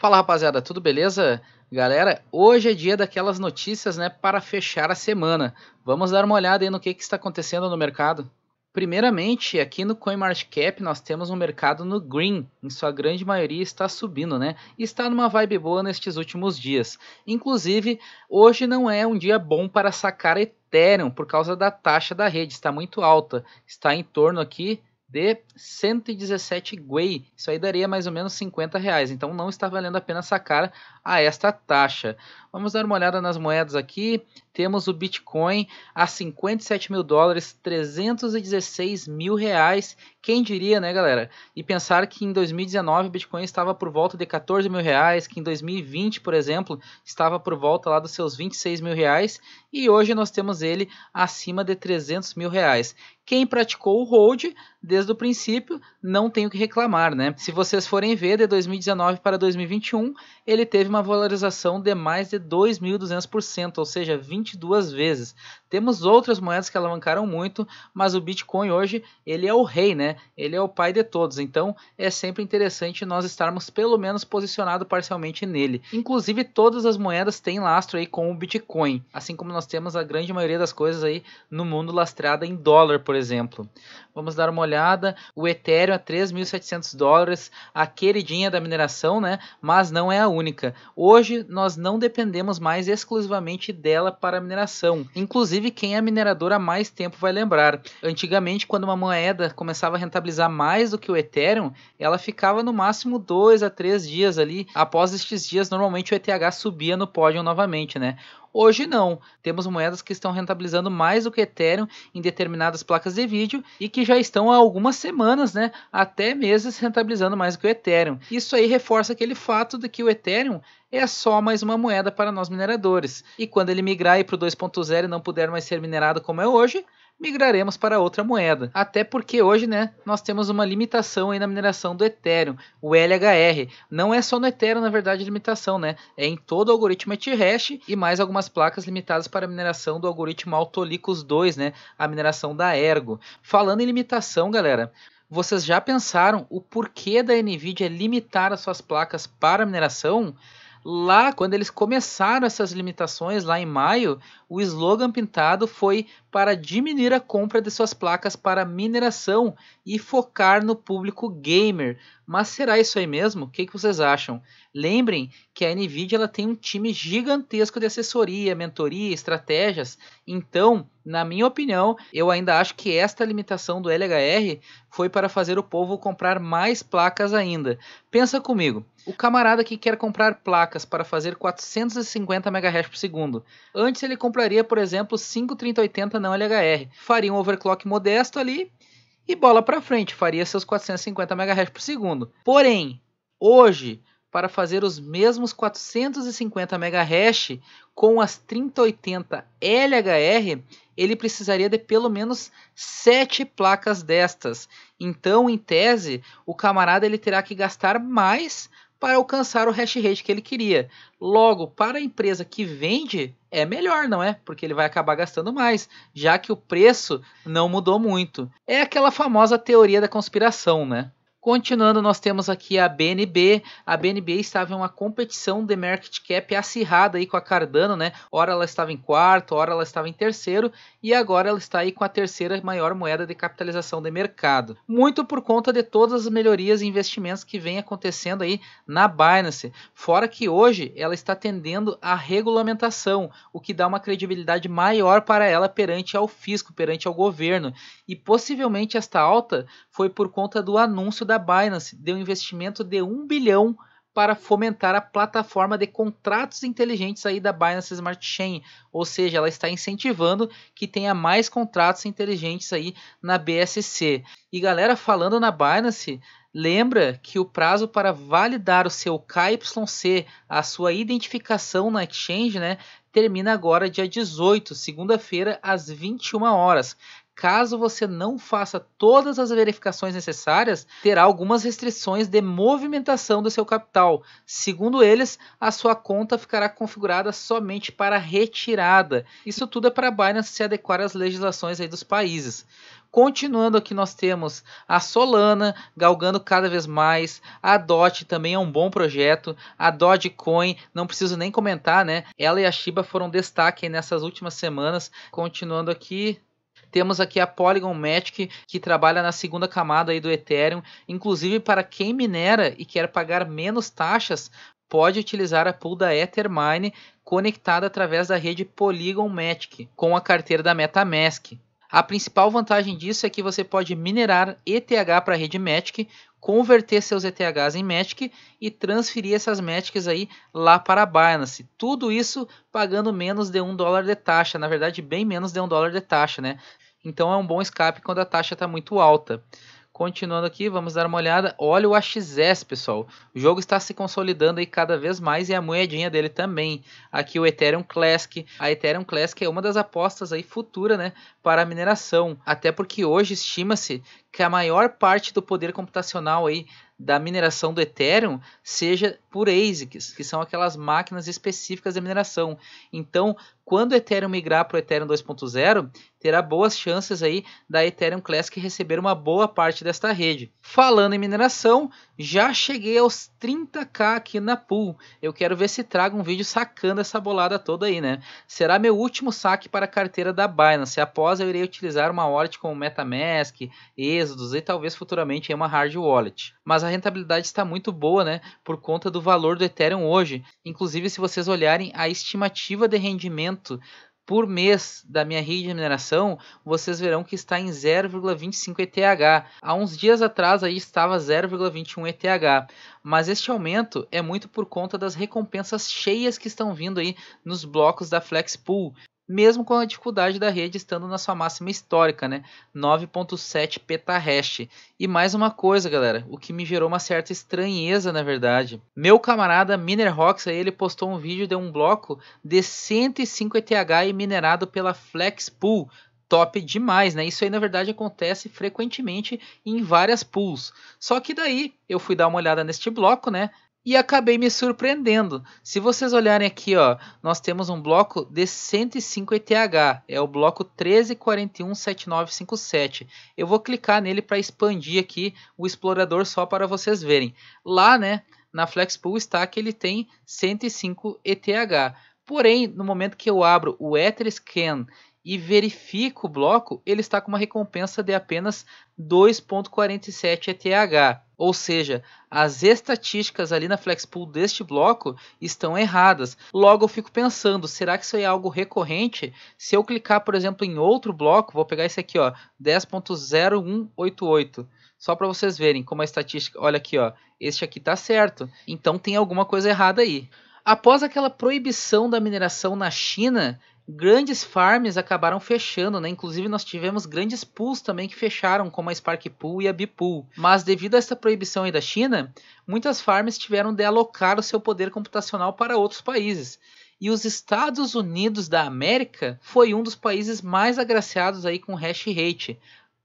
Fala rapaziada, tudo beleza? Galera, hoje é dia daquelas notícias né, para fechar a semana. Vamos dar uma olhada aí no que, que está acontecendo no mercado. Primeiramente, aqui no CoinMarketCap nós temos um mercado no green, em sua grande maioria está subindo, né? E está numa vibe boa nestes últimos dias. Inclusive, hoje não é um dia bom para sacar Ethereum por causa da taxa da rede, está muito alta. Está em torno aqui de 117 Gwei. Isso aí daria mais ou menos 50 reais. Então não está valendo a pena sacar a ah, esta taxa. Vamos dar uma olhada nas moedas aqui. Temos o Bitcoin a 57 mil dólares, 316 mil reais. Quem diria, né, galera? E pensar que em 2019 o Bitcoin estava por volta de 14 mil reais, que em 2020, por exemplo, estava por volta lá dos seus 26 mil reais. E hoje nós temos ele acima de 300 mil reais. Quem praticou o hold desde o princípio não tem o que reclamar, né? Se vocês forem ver, de 2019 para 2021, ele teve uma uma valorização de mais de 2.200%, ou seja, 22 vezes, temos outras moedas que alavancaram muito, mas o Bitcoin hoje ele é o rei, né? Ele é o pai de todos. Então é sempre interessante nós estarmos pelo menos posicionado parcialmente nele. Inclusive todas as moedas têm lastro aí com o Bitcoin, assim como nós temos a grande maioria das coisas aí no mundo lastrada em dólar, por exemplo. Vamos dar uma olhada. O Ethereum a é 3.700 dólares, a queridinha da mineração, né? Mas não é a única. Hoje nós não dependemos mais exclusivamente dela para mineração. Inclusive Inclusive, quem é minerador há mais tempo vai lembrar. Antigamente, quando uma moeda começava a rentabilizar mais do que o Ethereum, ela ficava no máximo dois a três dias ali. Após estes dias, normalmente o ETH subia no pódio novamente, né? Hoje não. Temos moedas que estão rentabilizando mais do que Ethereum em determinadas placas de vídeo e que já estão há algumas semanas, né, até meses rentabilizando mais do que o Ethereum. Isso aí reforça aquele fato de que o Ethereum é só mais uma moeda para nós mineradores. E quando ele migrar para o 2.0 e não puder mais ser minerado como é hoje, migraremos para outra moeda. Até porque hoje, né, nós temos uma limitação aí na mineração do Ethereum, o LHR. Não é só no Ethereum, na verdade, limitação, né? É em todo o algoritmo ETH e mais algumas placas limitadas para a mineração do algoritmo Autolicus 2, né? A mineração da Ergo. Falando em limitação, galera, vocês já pensaram o porquê da Nvidia limitar as suas placas para mineração? Lá, quando eles começaram essas limitações, lá em maio, o slogan pintado foi para diminuir a compra de suas placas para mineração e focar no público gamer. Mas será isso aí mesmo? O que, que vocês acham? Lembrem que a Nvidia ela tem um time gigantesco de assessoria, mentoria, estratégias. Então, na minha opinião, eu ainda acho que esta limitação do LHR foi para fazer o povo comprar mais placas ainda. Pensa comigo. O camarada que quer comprar placas para fazer 450 MHz por segundo. Antes ele compraria, por exemplo, 5 3080 não LHR. Faria um overclock modesto ali e bola para frente, faria seus 450 MHz por segundo. Porém, hoje, para fazer os mesmos 450 MHz com as 3080 LHR, ele precisaria de pelo menos 7 placas destas. Então, em tese, o camarada ele terá que gastar mais para alcançar o hash rate que ele queria. Logo, para a empresa que vende, é melhor, não é? Porque ele vai acabar gastando mais, já que o preço não mudou muito. É aquela famosa teoria da conspiração, né? Continuando, nós temos aqui a BNB. A BNB estava em uma competição de market cap acirrada aí com a Cardano, né? Ora ela estava em quarto, ora ela estava em terceiro e agora ela está aí com a terceira maior moeda de capitalização de mercado. Muito por conta de todas as melhorias e investimentos que vem acontecendo aí na Binance. Fora que hoje ela está tendendo à regulamentação, o que dá uma credibilidade maior para ela perante ao fisco, perante ao governo e possivelmente esta alta foi por conta do anúncio da Binance de um investimento de 1 bilhão para fomentar a plataforma de contratos inteligentes aí da Binance Smart Chain, ou seja, ela está incentivando que tenha mais contratos inteligentes aí na BSC. E galera, falando na Binance, lembra que o prazo para validar o seu KYC, a sua identificação na exchange, né, termina agora dia 18, segunda-feira às 21 horas. Caso você não faça todas as verificações necessárias, terá algumas restrições de movimentação do seu capital. Segundo eles, a sua conta ficará configurada somente para retirada. Isso tudo é para a Binance se adequar às legislações aí dos países. Continuando aqui, nós temos a Solana galgando cada vez mais, a DOT também é um bom projeto, a Dogecoin, não preciso nem comentar, né? Ela e a Shiba foram destaque nessas últimas semanas. Continuando aqui, temos aqui a Polygon Matic, que trabalha na segunda camada aí do Ethereum. Inclusive, para quem minera e quer pagar menos taxas, pode utilizar a pool da Ethermine conectada através da rede Polygon Matic com a carteira da MetaMask. A principal vantagem disso é que você pode minerar ETH para a rede Matic converter seus ETHs em Matic e transferir essas Matics aí lá para a Binance. Tudo isso pagando menos de um dólar de taxa, na verdade bem menos de um dólar de taxa, né? Então é um bom escape quando a taxa está muito alta. Continuando aqui, vamos dar uma olhada. Olha o AXS, pessoal. O jogo está se consolidando aí cada vez mais e a moedinha dele também. Aqui o Ethereum Classic. A Ethereum Classic é uma das apostas aí futura, né, para a mineração. Até porque hoje estima-se que a maior parte do poder computacional aí da mineração do Ethereum seja por ASICs, que são aquelas máquinas específicas de mineração. Então, quando o Ethereum migrar para o Ethereum 2.0, terá boas chances aí da Ethereum Classic receber uma boa parte desta rede. Falando em mineração, já cheguei aos 30k aqui na pool. Eu quero ver se trago um vídeo sacando essa bolada toda aí, né? Será meu último saque para a carteira da Binance. Após eu irei utilizar uma wallet como MetaMask, e Exodus e talvez futuramente em é uma hard wallet. Mas a rentabilidade está muito boa, né, por conta do valor do Ethereum hoje. Inclusive, se vocês olharem a estimativa de rendimento por mês da minha rede de mineração, vocês verão que está em 0,25 ETH. Há uns dias atrás aí estava 0,21 ETH, mas este aumento é muito por conta das recompensas cheias que estão vindo aí nos blocos da Flexpool mesmo com a dificuldade da rede estando na sua máxima histórica, né? 9.7 petahash. E mais uma coisa, galera, o que me gerou uma certa estranheza, na verdade. Meu camarada Minerhox aí, ele postou um vídeo de um bloco de 105 ETH e minerado pela Flexpool, top demais, né? Isso aí na verdade acontece frequentemente em várias pools. Só que daí eu fui dar uma olhada neste bloco, né? e acabei me surpreendendo. Se vocês olharem aqui, ó, nós temos um bloco de 105 ETH, é o bloco 13417957. Eu vou clicar nele para expandir aqui o explorador só para vocês verem. Lá, né, na Flexpool Stack ele tem 105 ETH. Porém, no momento que eu abro o Etherscan e verifico o bloco, ele está com uma recompensa de apenas 2.47 ETH. Ou seja, as estatísticas ali na Flexpool deste bloco estão erradas. Logo eu fico pensando, será que isso é algo recorrente? Se eu clicar, por exemplo, em outro bloco, vou pegar esse aqui, ó, 10.0188. Só para vocês verem como a estatística, olha aqui, ó, este aqui tá certo. Então tem alguma coisa errada aí. Após aquela proibição da mineração na China, grandes farms acabaram fechando, né? Inclusive nós tivemos grandes pools também que fecharam, como a Spark Pool e a Bipool. Mas devido a essa proibição aí da China, muitas farms tiveram de alocar o seu poder computacional para outros países. E os Estados Unidos da América foi um dos países mais agraciados aí com hash rate.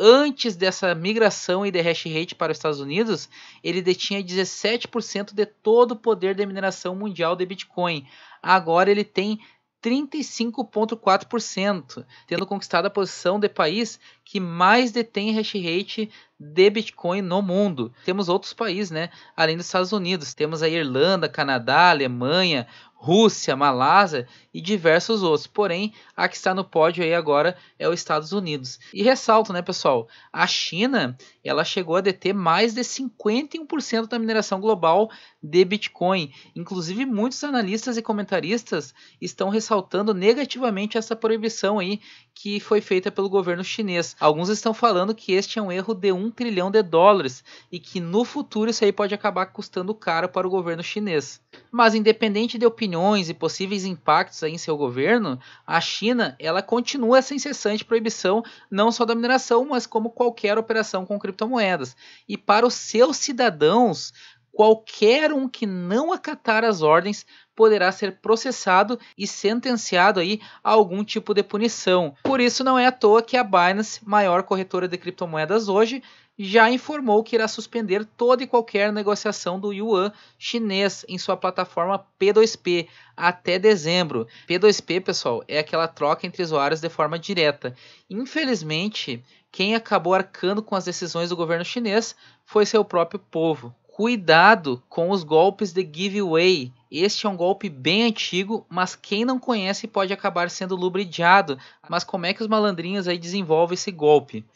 Antes dessa migração e de hash rate para os Estados Unidos, ele detinha 17% de todo o poder de mineração mundial de Bitcoin. Agora ele tem 35,4%, tendo conquistado a posição de país que mais detém hash rate de Bitcoin no mundo. Temos outros países, né? Além dos Estados Unidos, temos a Irlanda, Canadá, Alemanha, Rússia, Malásia e diversos outros. Porém, a que está no pódio aí agora é os Estados Unidos. E ressalto, né, pessoal, a China, ela chegou a deter mais de 51% da mineração global de Bitcoin. Inclusive, muitos analistas e comentaristas estão ressaltando negativamente essa proibição aí que foi feita pelo governo chinês. Alguns estão falando que este é um erro de um trilhão de dólares e que no futuro isso aí pode acabar custando caro para o governo chinês. Mas independente de opiniões e possíveis impactos aí em seu governo, a China ela continua essa incessante proibição não só da mineração, mas como qualquer operação com criptomoedas. E para os seus cidadãos, qualquer um que não acatar as ordens poderá ser processado e sentenciado aí a algum tipo de punição. Por isso não é à toa que a Binance, maior corretora de criptomoedas hoje, já informou que irá suspender toda e qualquer negociação do yuan chinês em sua plataforma P2P até dezembro. P2P, pessoal, é aquela troca entre usuários de forma direta. Infelizmente, quem acabou arcando com as decisões do governo chinês foi seu próprio povo. Cuidado com os golpes de giveaway. Este é um golpe bem antigo, mas quem não conhece pode acabar sendo lubridiado. Mas como é que os malandrinhos aí desenvolvem esse golpe?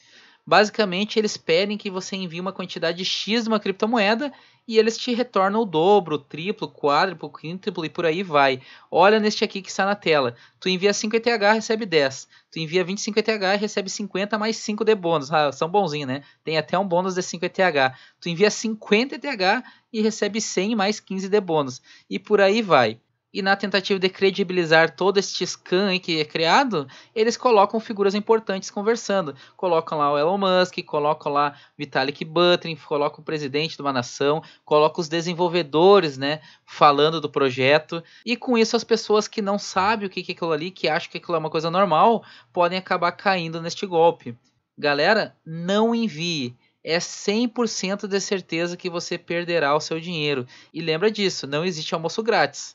Basicamente, eles pedem que você envie uma quantidade X de uma criptomoeda e eles te retornam o dobro, o triplo, o quádruplo, quíntuplo e por aí vai. Olha neste aqui que está na tela. Tu envia 5 ETH, recebe 10. Tu envia 25 ETH, recebe 50 mais 5 de bônus. Ah, são bonzinhos, né? Tem até um bônus de 5 ETH. Tu envia 50 ETH e recebe 100 mais 15 de bônus. E por aí vai e na tentativa de credibilizar todo este scan aí que é criado, eles colocam figuras importantes conversando. Colocam lá o Elon Musk, colocam lá Vitalik Buterin, colocam o presidente de uma nação, colocam os desenvolvedores, né, falando do projeto. E com isso as pessoas que não sabem o que é aquilo ali, que acham que aquilo é uma coisa normal, podem acabar caindo neste golpe. Galera, não envie é 100% de certeza que você perderá o seu dinheiro. E lembra disso, não existe almoço grátis.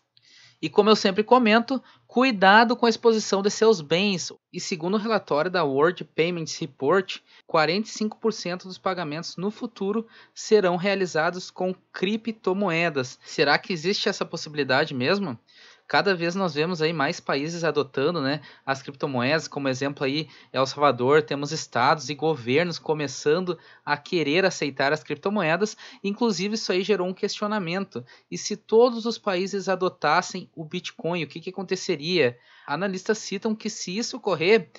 E como eu sempre comento, cuidado com a exposição de seus bens. E segundo o relatório da World Payments Report, 45% dos pagamentos no futuro serão realizados com criptomoedas. Será que existe essa possibilidade mesmo? cada vez nós vemos aí mais países adotando né, as criptomoedas, como exemplo aí El Salvador, temos estados e governos começando a querer aceitar as criptomoedas, inclusive isso aí gerou um questionamento, e se todos os países adotassem o Bitcoin, o que, que aconteceria? Analistas citam que se isso ocorrer,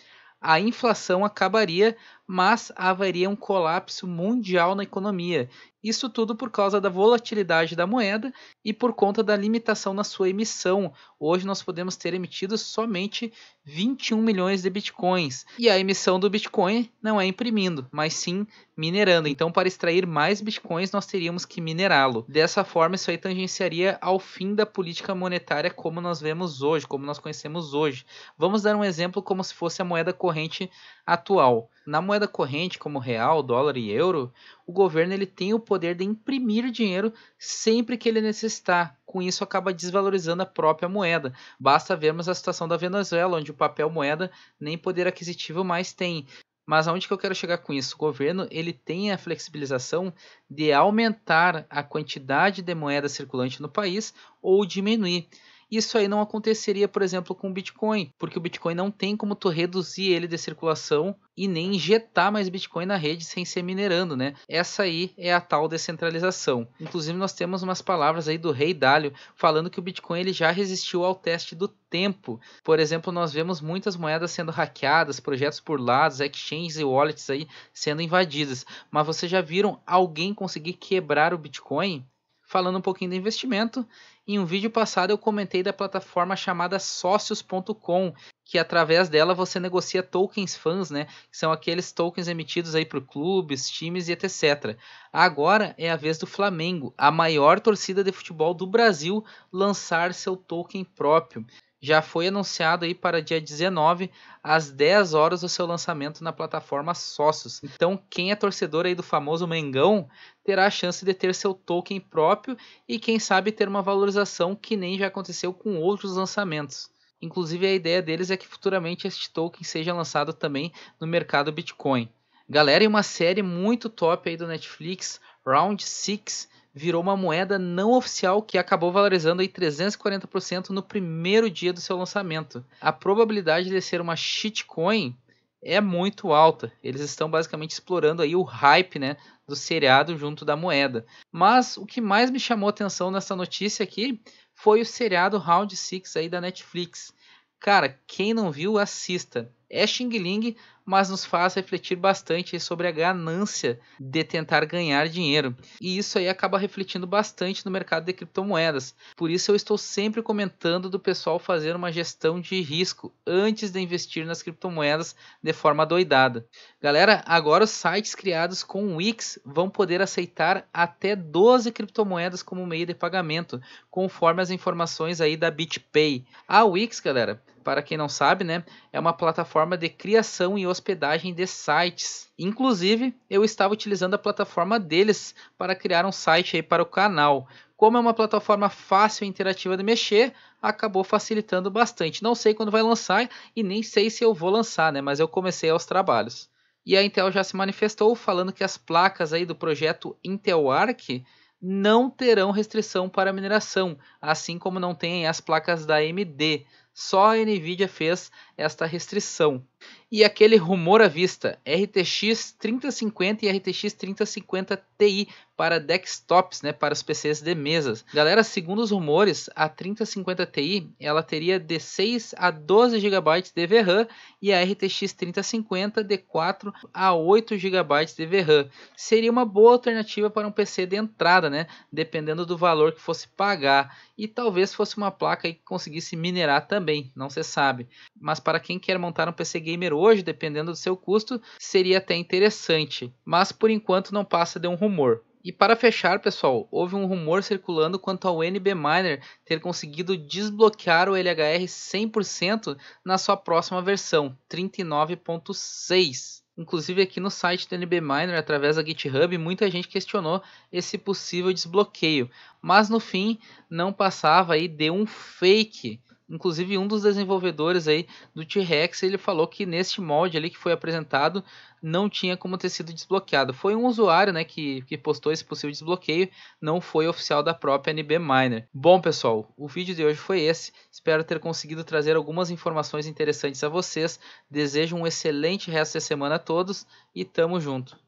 a inflação acabaria mas haveria um colapso mundial na economia. Isso tudo por causa da volatilidade da moeda e por conta da limitação na sua emissão. Hoje nós podemos ter emitido somente 21 milhões de bitcoins. E a emissão do bitcoin não é imprimindo, mas sim minerando. Então, para extrair mais bitcoins, nós teríamos que minerá-lo. Dessa forma, isso aí tangenciaria ao fim da política monetária como nós vemos hoje, como nós conhecemos hoje. Vamos dar um exemplo como se fosse a moeda corrente atual. Na moeda moeda corrente como real, dólar e euro, o governo ele tem o poder de imprimir dinheiro sempre que ele necessitar. Com isso, acaba desvalorizando a própria moeda. Basta vermos a situação da Venezuela, onde o papel moeda nem poder aquisitivo mais tem. Mas aonde que eu quero chegar com isso? O governo ele tem a flexibilização de aumentar a quantidade de moeda circulante no país ou diminuir. Isso aí não aconteceria, por exemplo, com o Bitcoin, porque o Bitcoin não tem como tu reduzir ele de circulação e nem injetar mais Bitcoin na rede sem ser minerando, né? Essa aí é a tal descentralização. Inclusive nós temos umas palavras aí do Rei Dalio falando que o Bitcoin ele já resistiu ao teste do tempo. Por exemplo, nós vemos muitas moedas sendo hackeadas, projetos lados, exchanges e wallets aí sendo invadidas. Mas vocês já viram alguém conseguir quebrar o Bitcoin? Falando um pouquinho de investimento, em um vídeo passado eu comentei da plataforma chamada Sócios.com, que através dela você negocia tokens fãs, né? Que são aqueles tokens emitidos aí por clubes, times e etc. Agora é a vez do Flamengo, a maior torcida de futebol do Brasil, lançar seu token próprio. Já foi anunciado aí para dia 19, às 10 horas, o seu lançamento na plataforma Sócios. Então, quem é torcedor aí do famoso Mengão terá a chance de ter seu token próprio e, quem sabe, ter uma valorização que nem já aconteceu com outros lançamentos. Inclusive, a ideia deles é que futuramente este token seja lançado também no mercado Bitcoin. Galera, e uma série muito top aí do Netflix, Round 6, virou uma moeda não oficial que acabou valorizando aí 340% no primeiro dia do seu lançamento. A probabilidade de ser uma shitcoin é muito alta. Eles estão basicamente explorando aí o hype, né, do seriado junto da moeda. Mas o que mais me chamou atenção nessa notícia aqui foi o seriado Round 6 aí da Netflix. Cara, quem não viu, assista é Xing Ling, mas nos faz refletir bastante sobre a ganância de tentar ganhar dinheiro. E isso aí acaba refletindo bastante no mercado de criptomoedas. Por isso eu estou sempre comentando do pessoal fazer uma gestão de risco antes de investir nas criptomoedas de forma doidada. Galera, agora os sites criados com Wix vão poder aceitar até 12 criptomoedas como meio de pagamento, conforme as informações aí da BitPay. A Wix, galera, para quem não sabe, né, é uma plataforma de criação e hospedagem de sites. Inclusive, eu estava utilizando a plataforma deles para criar um site aí para o canal. Como é uma plataforma fácil e interativa de mexer, acabou facilitando bastante. Não sei quando vai lançar e nem sei se eu vou lançar, né, mas eu comecei aos trabalhos. E a Intel já se manifestou falando que as placas aí do projeto Intel Arc não terão restrição para mineração, assim como não têm as placas da AMD. Só a Nvidia fez esta restrição. E aquele rumor à vista, RTX 3050 e RTX 3050 Ti para desktops, né, para os PCs de mesas. Galera, segundo os rumores, a 3050 Ti ela teria de 6 a 12 GB de VRAM e a RTX 3050 de 4 a 8 GB de VRAM. Seria uma boa alternativa para um PC de entrada, né, dependendo do valor que fosse pagar e talvez fosse uma placa que conseguisse minerar também, não se sabe. Mas para para quem quer montar um PC gamer hoje, dependendo do seu custo, seria até interessante, mas por enquanto não passa de um rumor. E para fechar, pessoal, houve um rumor circulando quanto ao NB Miner ter conseguido desbloquear o LHR 100% na sua próxima versão, 39.6. Inclusive aqui no site do NB Miner, através da GitHub, muita gente questionou esse possível desbloqueio, mas no fim não passava aí de um fake. Inclusive, um dos desenvolvedores aí do T-Rex, ele falou que neste molde ali que foi apresentado, não tinha como ter sido desbloqueado. Foi um usuário, né, que, que postou esse possível desbloqueio, não foi oficial da própria NB Miner. Bom, pessoal, o vídeo de hoje foi esse. Espero ter conseguido trazer algumas informações interessantes a vocês. Desejo um excelente resto de semana a todos e tamo junto.